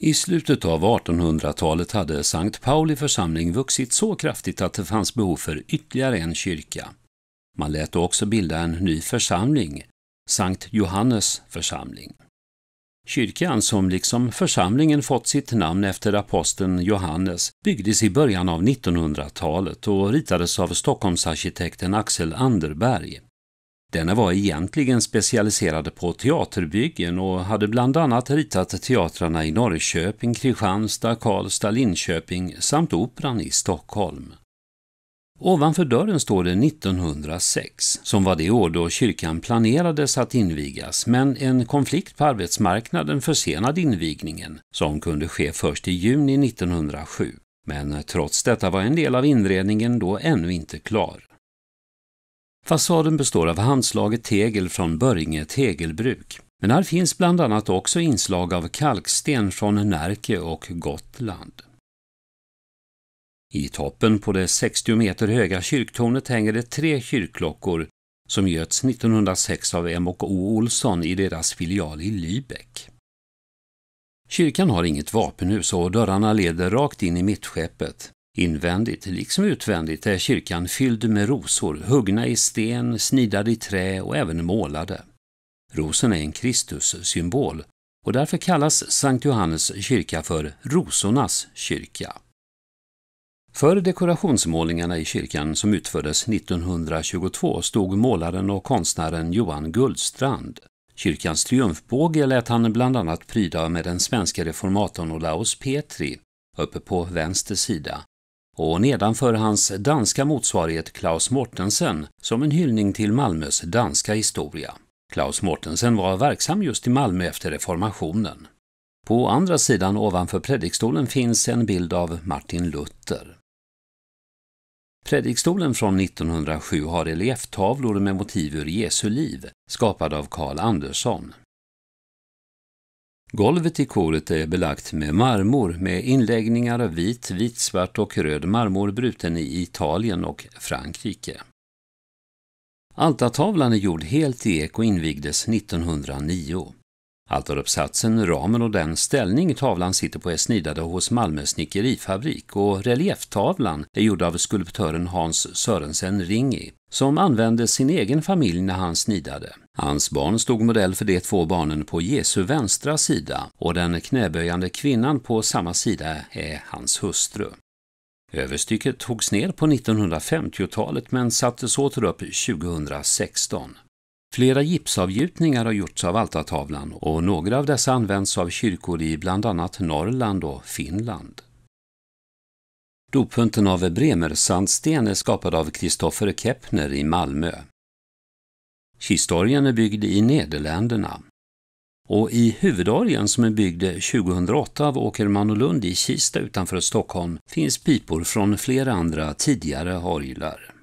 I slutet av 1800-talet hade Sankt Pauli församling vuxit så kraftigt att det fanns behov för ytterligare en kyrka. Man lät också bilda en ny församling, Sankt Johannes församling. Kyrkan, som liksom församlingen fått sitt namn efter aposteln Johannes, byggdes i början av 1900-talet och ritades av Stockholmsarkitekten Axel Anderberg. Denna var egentligen specialiserad på teaterbyggen och hade bland annat ritat teatrarna i Norrköping, Kristianstad, Karlstad, Linköping samt Operan i Stockholm. Ovanför dörren står det 1906, som var det år då kyrkan planerades att invigas, men en konflikt på arbetsmarknaden försenade invigningen, som kunde ske först i juni 1907. Men trots detta var en del av inredningen då ännu inte klar. Fasaden består av handslaget tegel från Börringe tegelbruk. Men här finns bland annat också inslag av kalksten från Närke och Gotland. I toppen på det 60 meter höga kyrktornet hänger det tre kyrkklockor som göts 1906 av M och O Olsson i deras filial i Lübeck. Kyrkan har inget vapenhus och dörrarna leder rakt in i mittskeppet. Invändigt, liksom utvändigt, är kyrkan fylld med rosor, huggna i sten, snidade i trä och även målade. Rosen är en Kristus-symbol och därför kallas Sankt Johannes kyrka för Rosornas kyrka. För dekorationsmålningarna i kyrkan som utfördes 1922 stod målaren och konstnären Johan Guldstrand. Kyrkans triumfbåge lät han bland annat pryda med den svenska reformatorn Olaus Petri uppe på vänster sida och nedanför hans danska motsvarighet Klaus Mortensen som en hyllning till Malmös danska historia. Klaus Mortensen var verksam just i Malmö efter reformationen. På andra sidan ovanför predikstolen finns en bild av Martin Luther. Predikstolen från 1907 har relieftavlor med motiv ur Jesu liv, skapade av Carl Andersson. Golvet i koret är belagt med marmor med inläggningar av vit, vitsvart och röd marmor bruten i Italien och Frankrike. Altartavlan är gjord helt i ek och invigdes 1909. Altaruppsatsen, ramen och den ställning tavlan sitter på är snidade hos Malmö snickerifabrik och relieftavlan är gjord av skulptören Hans Sörensen Ringi som använde sin egen familj när han snidade. Hans barn stod modell för de två barnen på Jesu vänstra sida och den knäböjande kvinnan på samma sida är hans hustru. Överstycket togs ner på 1950-talet men sattes åter upp 2016. Flera gipsavgjutningar har gjorts av altartavlan och några av dessa används av kyrkor i bland annat Norrland och Finland. Dopfunten av bremersandsten är skapad av Kristoffer Keppner i Malmö. Kistorgen är byggd i Nederländerna. Och i huvudorgeln som är byggd 2008 av Åker Manolund i Kista utanför Stockholm finns pipor från flera andra tidigare orglar.